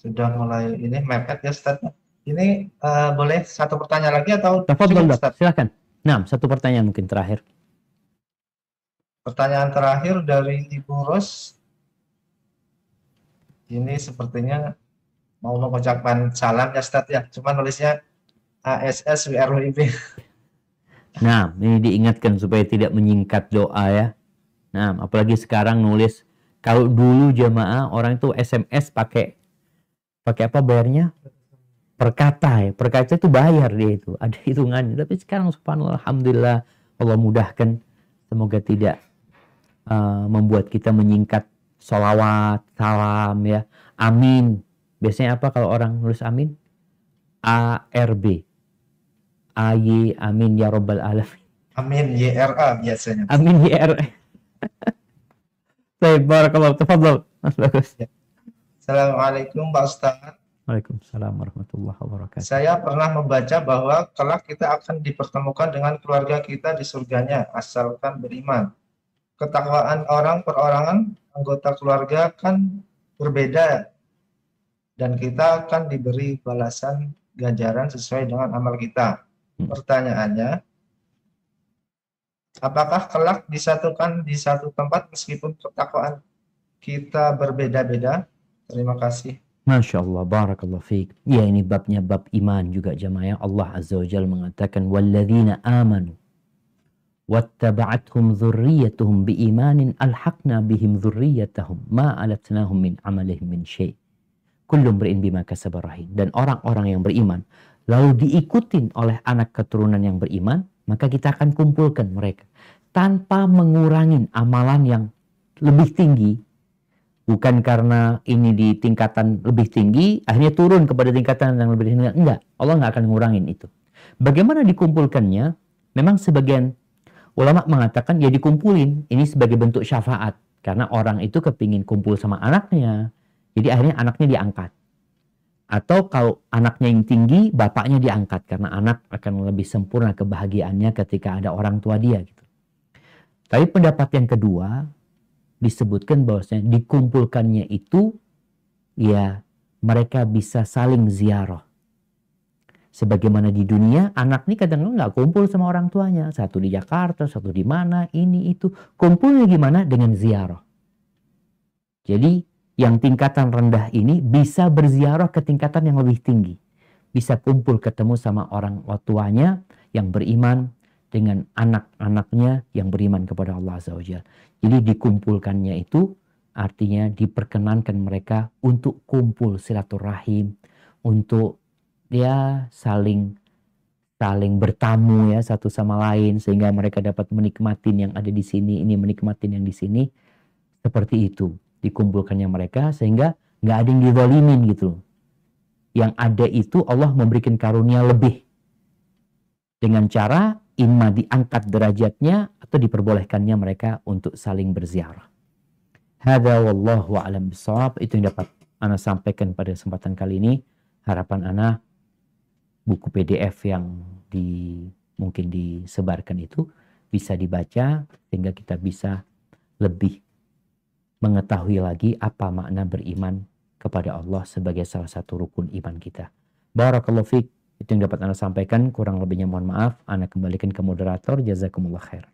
sudah mulai ini mepet ya Ustaz. Ini uh, boleh satu pertanyaan lagi atau Tafadol, Ustaz? Silakan. Nah, satu pertanyaan mungkin terakhir. Pertanyaan terakhir dari Ibu Ros. Ini sepertinya mau mengucapkan salam ya Ustaz ya, cuma nulisnya ASS WRUIB. Nah, ini diingatkan supaya tidak menyingkat doa ya. Nah, apalagi sekarang nulis kalau dulu jamaah orang itu SMS pakai pakai apa bayarnya perkata ya perkata itu bayar dia itu ada hitungannya tapi sekarang subhanallah alhamdulillah Allah mudahkan semoga tidak uh, membuat kita menyingkat solawat salam ya amin biasanya apa kalau orang nulis amin A R B A Y amin ya robbal alamin amin Y R A biasanya amin Y R A Saya barakallahu tafadhol. Mas bagus. Ya. Assalamualaikum Pak Ustaz. Waalaikumsalam warahmatullahi wabarakatuh. Saya pernah membaca bahwa kelak kita akan dipertemukan dengan keluarga kita di surganya asalkan beriman. Ketakwaan orang perorangan anggota keluarga kan berbeda dan kita akan diberi balasan ganjaran sesuai dengan amal kita. Hmm. Pertanyaannya, apakah kelak disatukan di satu tempat meskipun ketakwaan kita berbeda-beda? Terima kasih. Masya Allah, barakallah fiqh. Ya ini babnya bab iman juga jamaah. Ya. Allah Azza wa Jal mengatakan, وَالَّذِينَ آمَنُوا وَاتَّبَعَتْهُمْ ذُرِّيَّتُهُمْ بِإِيمَانٍ أَلْحَقْنَا بِهِمْ ذُرِّيَّتَهُمْ مَا أَلَتْنَاهُمْ مِنْ عَمَلِهِمْ مِنْ شَيْءٍ Kullum بِمَا كَسَبَ kasabarahin. Dan orang-orang yang beriman, lalu diikutin oleh anak keturunan yang beriman, maka kita akan kumpulkan mereka. Tanpa mengurangi amalan yang lebih tinggi bukan karena ini di tingkatan lebih tinggi akhirnya turun kepada tingkatan yang lebih tinggi enggak Allah nggak akan ngurangin itu bagaimana dikumpulkannya memang sebagian ulama mengatakan ya dikumpulin ini sebagai bentuk syafaat karena orang itu kepingin kumpul sama anaknya jadi akhirnya anaknya diangkat atau kalau anaknya yang tinggi bapaknya diangkat karena anak akan lebih sempurna kebahagiaannya ketika ada orang tua dia gitu tapi pendapat yang kedua disebutkan bahwasanya dikumpulkannya itu ya mereka bisa saling ziarah. Sebagaimana di dunia anak ini kadang-kadang nggak kumpul sama orang tuanya. Satu di Jakarta, satu di mana, ini itu. Kumpulnya gimana? Dengan ziarah. Jadi yang tingkatan rendah ini bisa berziarah ke tingkatan yang lebih tinggi. Bisa kumpul ketemu sama orang tuanya yang beriman, dengan anak-anaknya yang beriman kepada Allah Azza Jadi dikumpulkannya itu artinya diperkenankan mereka untuk kumpul silaturahim, untuk ya saling saling bertamu ya satu sama lain sehingga mereka dapat menikmatin yang ada di sini ini menikmatin yang di sini seperti itu dikumpulkannya mereka sehingga nggak ada yang didolimin gitu yang ada itu Allah memberikan karunia lebih dengan cara imma diangkat derajatnya atau diperbolehkannya mereka untuk saling berziarah. Hada wallahu alam bisawab. Itu yang dapat Ana sampaikan pada kesempatan kali ini. Harapan Ana buku PDF yang di mungkin disebarkan itu bisa dibaca sehingga kita bisa lebih mengetahui lagi apa makna beriman kepada Allah sebagai salah satu rukun iman kita. Barakallahu fiqh. Itu yang dapat Anda sampaikan. Kurang lebihnya mohon maaf. Anda kembalikan ke moderator. Jazakumullah khair.